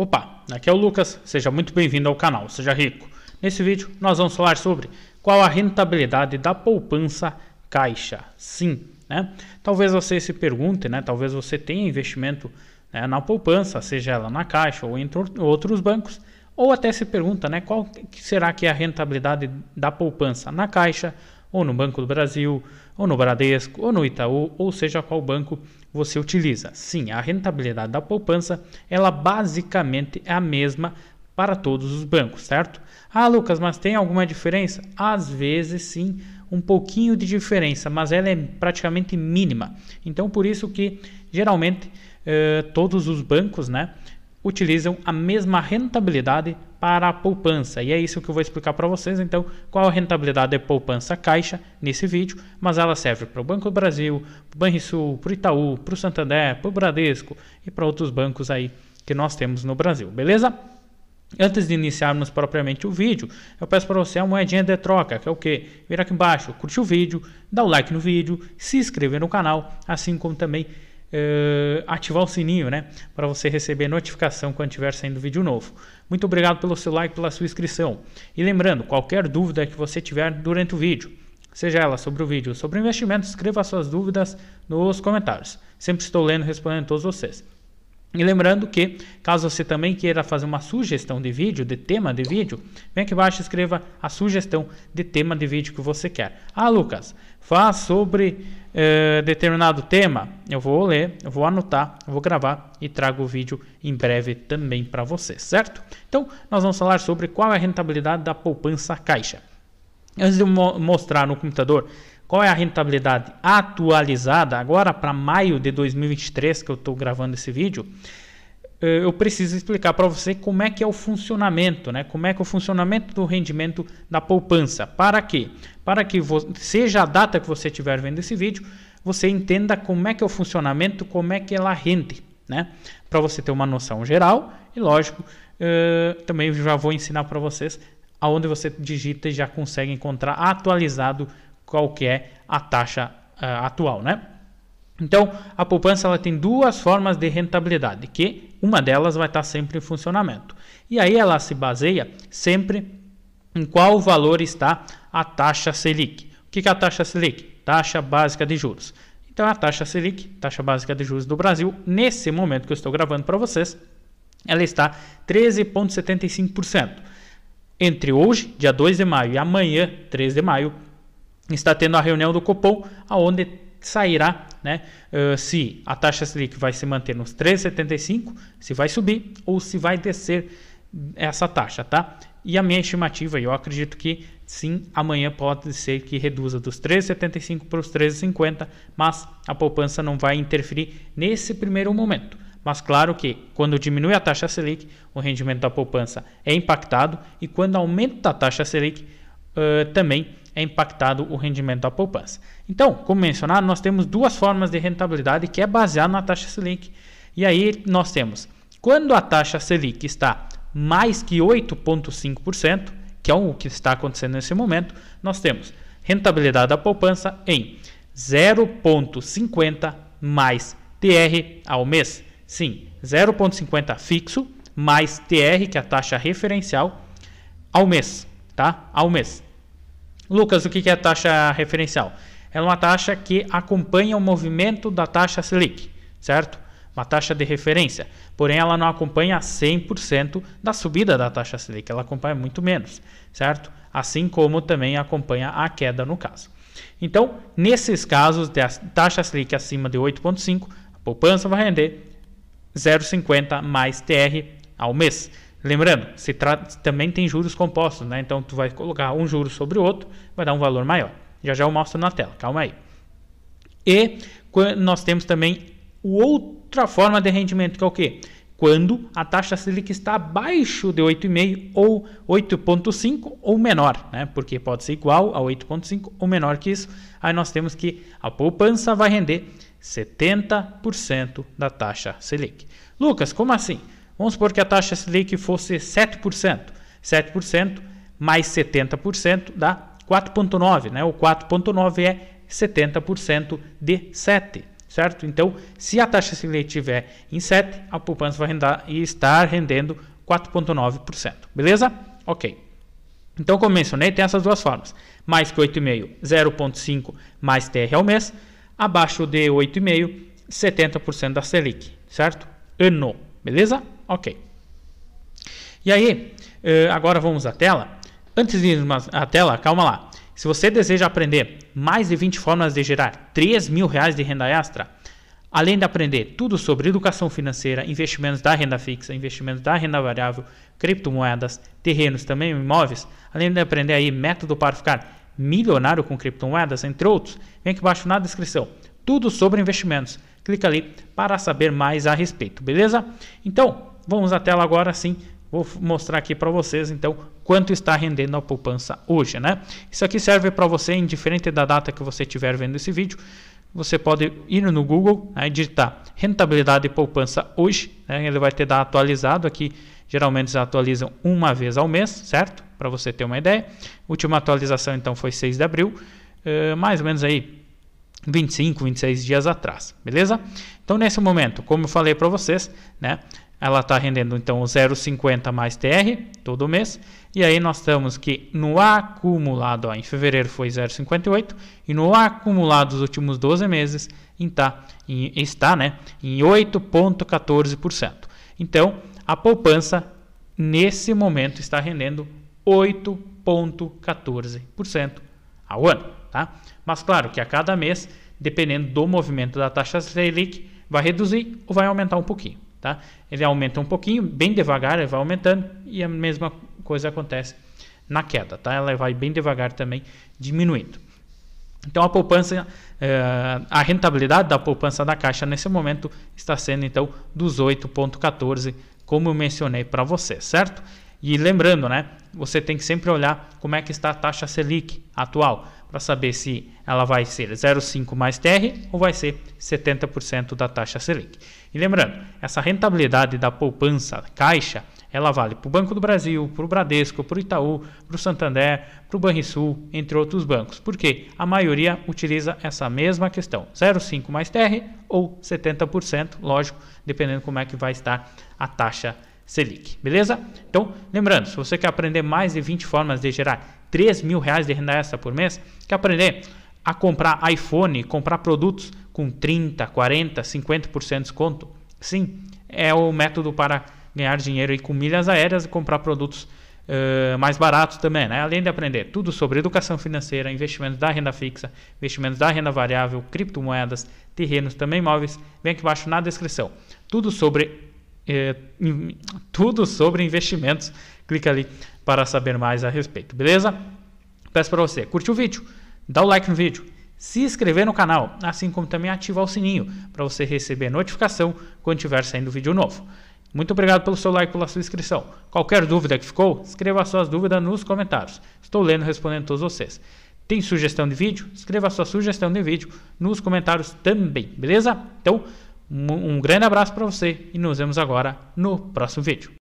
Opa, aqui é o Lucas, seja muito bem-vindo ao canal Seja Rico. Nesse vídeo nós vamos falar sobre qual a rentabilidade da poupança caixa. Sim, né? Talvez você se pergunte, né? Talvez você tenha investimento né, na poupança, seja ela na caixa ou entre outros bancos, ou até se pergunta, né? Qual será que é a rentabilidade da poupança na caixa ou no Banco do Brasil, ou no Bradesco, ou no Itaú, ou seja qual banco você utiliza. Sim, a rentabilidade da poupança, ela basicamente é a mesma para todos os bancos, certo? Ah, Lucas, mas tem alguma diferença? Às vezes sim, um pouquinho de diferença, mas ela é praticamente mínima. Então, por isso que geralmente eh, todos os bancos, né, utilizam a mesma rentabilidade para a poupança. E é isso que eu vou explicar para vocês, então, qual a rentabilidade da poupança caixa nesse vídeo, mas ela serve para o Banco do Brasil, para o Banrisul, para o Itaú, para o Santander, para o Bradesco e para outros bancos aí que nós temos no Brasil, beleza? Antes de iniciarmos propriamente o vídeo, eu peço para você a moedinha de troca, que é o que? Vira aqui embaixo, curte o vídeo, dá o like no vídeo, se inscrever no canal, assim como também uh, ativar o sininho, né? Para você receber notificação quando tiver saindo vídeo novo. Muito obrigado pelo seu like, pela sua inscrição. E lembrando, qualquer dúvida que você tiver durante o vídeo, seja ela sobre o vídeo ou sobre investimento, escreva suas dúvidas nos comentários. Sempre estou lendo e respondendo a todos vocês. E lembrando que, caso você também queira fazer uma sugestão de vídeo, de tema de vídeo, vem aqui embaixo e escreva a sugestão de tema de vídeo que você quer. Ah, Lucas, faz sobre eh, determinado tema. Eu vou ler, eu vou anotar, eu vou gravar e trago o vídeo em breve também para você, certo? Então, nós vamos falar sobre qual é a rentabilidade da poupança caixa. Antes de eu mostrar no computador qual é a rentabilidade atualizada agora para maio de 2023 que eu estou gravando esse vídeo? Eh, eu preciso explicar para você como é que é o funcionamento, né? Como é que é o funcionamento do rendimento da poupança? Para quê? Para que seja a data que você estiver vendo esse vídeo, você entenda como é que é o funcionamento, como é que ela rende, né? Para você ter uma noção geral e, lógico, eh, também já vou ensinar para vocês aonde você digita e já consegue encontrar atualizado qual que é a taxa uh, atual, né? Então, a poupança ela tem duas formas de rentabilidade, que uma delas vai estar sempre em funcionamento. E aí ela se baseia sempre em qual valor está a taxa Selic. O que é a taxa Selic? Taxa básica de juros. Então, a taxa Selic, taxa básica de juros do Brasil, nesse momento que eu estou gravando para vocês, ela está 13,75%. Entre hoje, dia 2 de maio, e amanhã, 3 de maio, está tendo a reunião do Copom, aonde sairá né, uh, se a taxa Selic vai se manter nos 3,75, se vai subir ou se vai descer essa taxa, tá? E a minha estimativa, eu acredito que sim, amanhã pode ser que reduza dos 3,75 para os 3,50, mas a poupança não vai interferir nesse primeiro momento. Mas claro que quando diminui a taxa Selic, o rendimento da poupança é impactado e quando aumenta a taxa Selic, uh, também é impactado o rendimento da poupança. Então, como mencionado, nós temos duas formas de rentabilidade que é baseada na taxa Selic. E aí nós temos, quando a taxa Selic está mais que 8,5%, que é o que está acontecendo nesse momento, nós temos rentabilidade da poupança em 0,50 mais TR ao mês. Sim, 0,50 fixo mais TR, que é a taxa referencial, ao mês tá? Ao mês. Lucas, o que é a taxa referencial? é uma taxa que acompanha o movimento da taxa Selic, certo? Uma taxa de referência. Porém, ela não acompanha 100% da subida da taxa Selic, ela acompanha muito menos, certo? Assim como também acompanha a queda no caso. Então, nesses casos, de taxa Selic acima de 8,5, a poupança vai render 0,50 mais TR ao mês. Lembrando, se também tem juros compostos, né? Então tu vai colocar um juro sobre o outro, vai dar um valor maior. Já já eu mostro na tela, calma aí. E nós temos também outra forma de rendimento, que é o quê? Quando a taxa Selic está abaixo de 8,5 ou 8,5 ou menor, né? Porque pode ser igual a 8,5 ou menor que isso. Aí nós temos que a poupança vai render 70% da taxa Selic. Lucas, como assim? Vamos supor que a taxa Selic fosse 7%. 7% mais 70% dá 4,9, né? O 4,9 é 70% de 7, certo? Então, se a taxa Selic estiver em 7, a poupança vai rendar e estar rendendo 4,9%, beleza? Ok. Então, como mencionei, tem essas duas formas. Mais que 8,5, 0,5 mais TR ao mês. Abaixo de 8,5, 70% da Selic, certo? Ano, beleza? Ok. E aí, eh, agora vamos à tela. Antes de irmos à tela, calma lá. Se você deseja aprender mais de 20 formas de gerar 3 mil reais de renda extra, além de aprender tudo sobre educação financeira, investimentos da renda fixa, investimentos da renda variável, criptomoedas, terrenos, também imóveis, além de aprender aí método para ficar milionário com criptomoedas, entre outros, vem aqui embaixo na descrição. Tudo sobre investimentos. Clica ali para saber mais a respeito, beleza? Então, vamos à tela agora sim. Vou mostrar aqui para vocês então quanto está rendendo a poupança hoje, né? Isso aqui serve para você, indiferente da data que você estiver vendo esse vídeo, você pode ir no Google, né, digitar rentabilidade e poupança hoje, né, ele vai te dar atualizado aqui, geralmente já atualizam uma vez ao mês, certo? Para você ter uma ideia. Última atualização então foi 6 de abril, uh, mais ou menos aí 25, 26 dias atrás, beleza? Então nesse momento, como eu falei para vocês, né, ela está rendendo então 0,50 mais TR todo mês. E aí nós temos que no acumulado, ó, em fevereiro foi 0,58 e no acumulado dos últimos 12 meses está em, está, né, em 8,14%. Então a poupança nesse momento está rendendo 8,14% ao ano. Tá? Mas claro que a cada mês, dependendo do movimento da taxa Selic, vai reduzir ou vai aumentar um pouquinho. Tá? Ele aumenta um pouquinho, bem devagar, ele vai aumentando e a mesma coisa acontece na queda, tá? Ela vai bem devagar também diminuindo. Então a poupança, eh, a rentabilidade da poupança da Caixa nesse momento está sendo então dos 8,14, como eu mencionei para você, certo? E lembrando, né? Você tem que sempre olhar como é que está a taxa Selic atual para saber se ela vai ser 0,5 mais TR ou vai ser 70% da taxa Selic. E lembrando, essa rentabilidade da poupança caixa, ela vale para o Banco do Brasil, para o Bradesco, para o Itaú, para o Santander, para o Banrisul, entre outros bancos, porque a maioria utiliza essa mesma questão, 0,5 mais TR ou 70%, lógico, dependendo como é que vai estar a taxa Selic, beleza? Então, lembrando, se você quer aprender mais de 20 formas de gerar 3 mil reais de renda extra por mês, quer aprender a comprar iPhone, comprar produtos com 30, 40, 50% de desconto? Sim, é o método para ganhar dinheiro com milhas aéreas e comprar produtos uh, mais baratos também, né? Além de aprender tudo sobre educação financeira, investimentos da renda fixa, investimentos da renda variável, criptomoedas, terrenos, também imóveis, vem aqui embaixo na descrição. Tudo sobre é, tudo sobre investimentos. Clica ali para saber mais a respeito, beleza? Peço para você, curtir o vídeo, dá o like no vídeo, se inscrever no canal, assim como também ativar o sininho para você receber notificação quando tiver saindo vídeo novo. Muito obrigado pelo seu like, pela sua inscrição. Qualquer dúvida que ficou, escreva suas dúvidas nos comentários. Estou lendo e respondendo todos vocês. Tem sugestão de vídeo? Escreva sua sugestão de vídeo nos comentários também, beleza? Então, um, grande abraço para você e nos vemos agora no próximo vídeo.